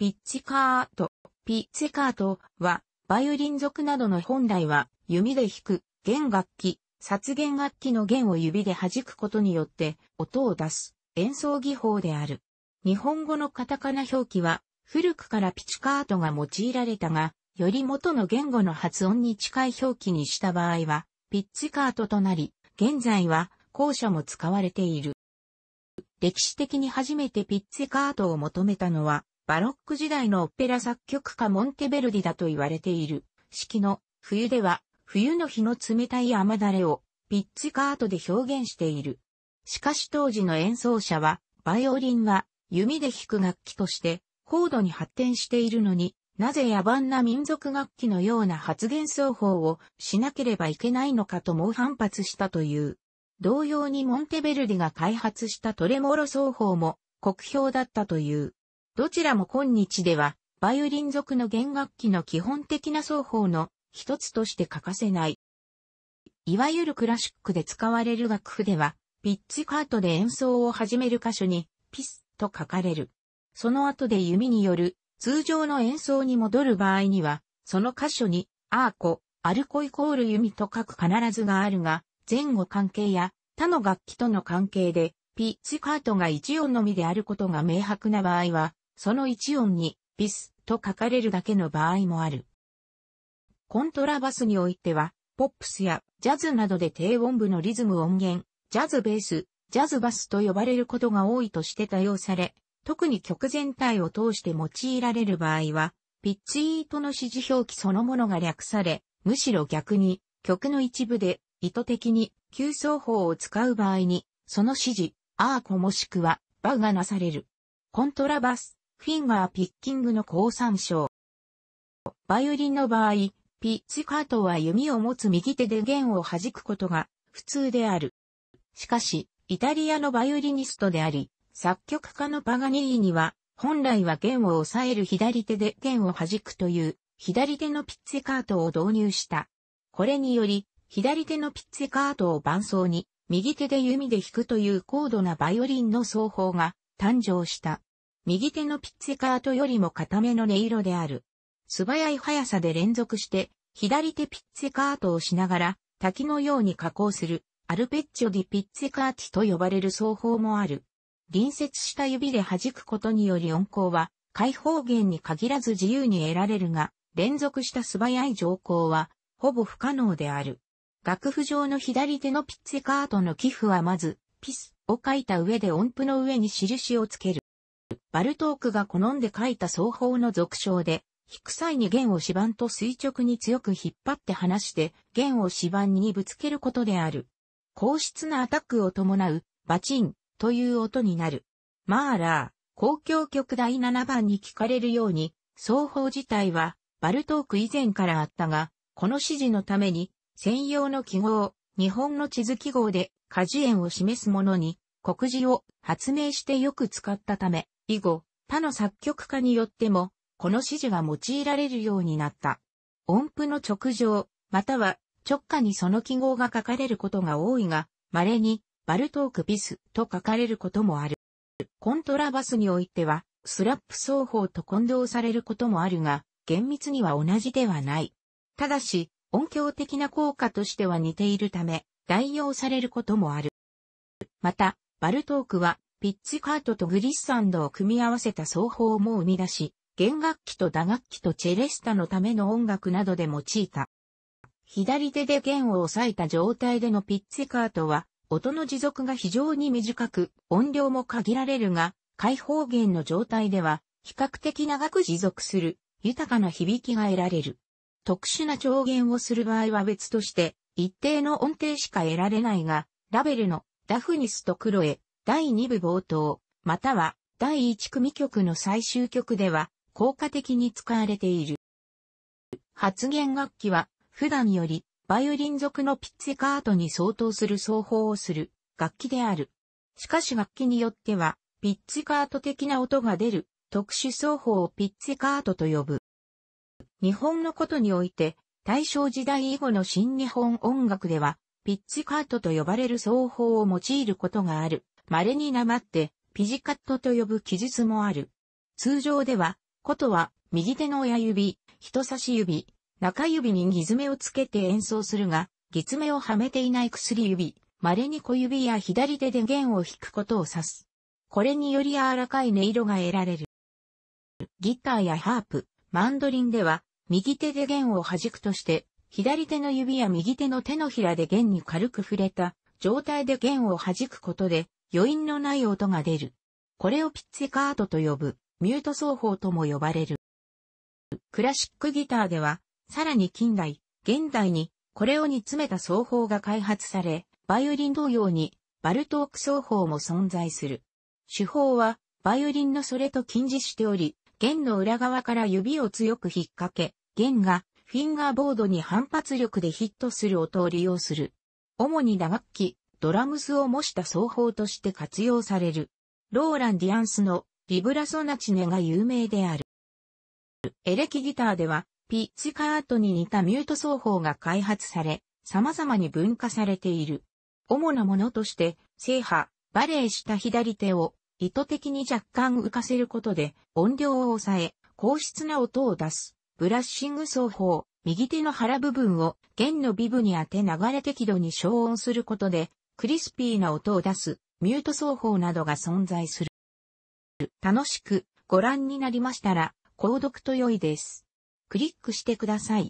ピッチカート、ピッチカートは、バイオリン族などの本来は、弓で弾く、弦楽器、殺弦楽器の弦を指で弾くことによって、音を出す、演奏技法である。日本語のカタカナ表記は、古くからピチカートが用いられたが、より元の言語の発音に近い表記にした場合は、ピッチカートとなり、現在は、後者も使われている。歴史的に初めてピッチカートを求めたのは、バロック時代のオペラ作曲家モンテベルディだと言われている。四季の冬では冬の日の冷たい雨だれをピッチカートで表現している。しかし当時の演奏者はバイオリンは弓で弾く楽器として高度に発展しているのになぜ野蛮な民族楽器のような発言奏法をしなければいけないのかと猛反発したという。同様にモンテベルディが開発したトレモロ奏法も国評だったという。どちらも今日では、バイオリン族の弦楽器の基本的な奏法の一つとして欠かせない。いわゆるクラシックで使われる楽譜では、ピッチカートで演奏を始める箇所に、ピスと書かれる。その後で弓による通常の演奏に戻る場合には、その箇所に、アーコ、アルコイコール弓と書く必ずがあるが、前後関係や他の楽器との関係で、ピッチカートが一音のみであることが明白な場合は、その一音に、ビスと書かれるだけの場合もある。コントラバスにおいては、ポップスやジャズなどで低音部のリズム音源、ジャズベース、ジャズバスと呼ばれることが多いとして多用され、特に曲全体を通して用いられる場合は、ピッチイートの指示表記そのものが略され、むしろ逆に、曲の一部で意図的に急奏法を使う場合に、その指示、アーコもしくは、バウがなされる。コントラバスフィンガーピッキングの交参照。バイオリンの場合、ピッチカートは弓を持つ右手で弦を弾くことが普通である。しかし、イタリアのバイオリニストであり、作曲家のパガニーニは、本来は弦を押さえる左手で弦を弾くという、左手のピッツカートを導入した。これにより、左手のピッツカートを伴奏に、右手で弓で弾くという高度なバイオリンの奏法が誕生した。右手のピッツェカートよりも固めの音色である。素早い速さで連続して、左手ピッツェカートをしながら、滝のように加工する、アルペッチョディピッツェカーティと呼ばれる奏法もある。隣接した指で弾くことにより音高は、開放弦に限らず自由に得られるが、連続した素早い上行は、ほぼ不可能である。楽譜上の左手のピッツェカートの寄付はまず、ピスを書いた上で音符の上に印をつける。バルトークが好んで書いた奏法の俗称で、引く際に弦を指板と垂直に強く引っ張って離して、弦を指板にぶつけることである。硬質なアタックを伴う、バチンという音になる。マーラー、公共曲第7番に聞かれるように、奏法自体は、バルトーク以前からあったが、この指示のために、専用の記号、日本の地図記号で、果樹園を示すものに、国字を発明してよく使ったため、以後、他の作曲家によっても、この指示が用いられるようになった。音符の直上、または直下にその記号が書かれることが多いが、稀に、バルトークビスと書かれることもある。コントラバスにおいては、スラップ奏法と混同されることもあるが、厳密には同じではない。ただし、音響的な効果としては似ているため、代用されることもある。また、バルトークはピッツカートとグリッサンドを組み合わせた奏法も生み出し、弦楽器と打楽器とチェレスタのための音楽などで用いた。左手で弦を押さえた状態でのピッツカートは、音の持続が非常に短く、音量も限られるが、開放弦の状態では、比較的長く持続する、豊かな響きが得られる。特殊な調弦をする場合は別として、一定の音程しか得られないが、ラベルのダフニスとクロエ、第2部冒頭、または第1組曲の最終曲では効果的に使われている。発言楽器は普段よりバイオリン族のピッツェカートに相当する奏法をする楽器である。しかし楽器によってはピッツェカート的な音が出る特殊奏法をピッツェカートと呼ぶ。日本のことにおいて大正時代以後の新日本音楽ではピッェカートと呼ばれる奏法を用いることがある。稀になって、ピジカットと呼ぶ記述もある。通常では、琴は、右手の親指、人差し指、中指にギズメをつけて演奏するが、ギズメをはめていない薬指、稀に小指や左手で弦を弾くことを指す。これにより柔らかい音色が得られる。ギターやハープ、マンドリンでは、右手で弦を弾くとして、左手の指や右手の手のひらで弦に軽く触れた状態で弦を弾くことで、余韻のない音が出る。これをピッツィカートと呼ぶ、ミュート奏法とも呼ばれる。クラシックギターでは、さらに近代、現代に、これを煮詰めた奏法が開発され、バイオリン同様に、バルトーク奏法も存在する。手法は、バイオリンのそれと近似しており、弦の裏側から指を強く引っ掛け、弦がフィンガーボードに反発力でヒットする音を利用する。主に打楽器、ドラムスを模した奏法として活用される。ローラン・ディアンスのリブラソナチネが有名である。エレキギターでは、ピッチカートに似たミュート奏法が開発され、様々に分化されている。主なものとして、制覇、バレーした左手を意図的に若干浮かせることで音量を抑え、硬質な音を出す。ブラッシング奏法、右手の腹部分を弦のビブに当て流れ適度に消音することでクリスピーな音を出す、ミュート奏法などが存在する。楽しくご覧になりましたら、購読と良いです。クリックしてください。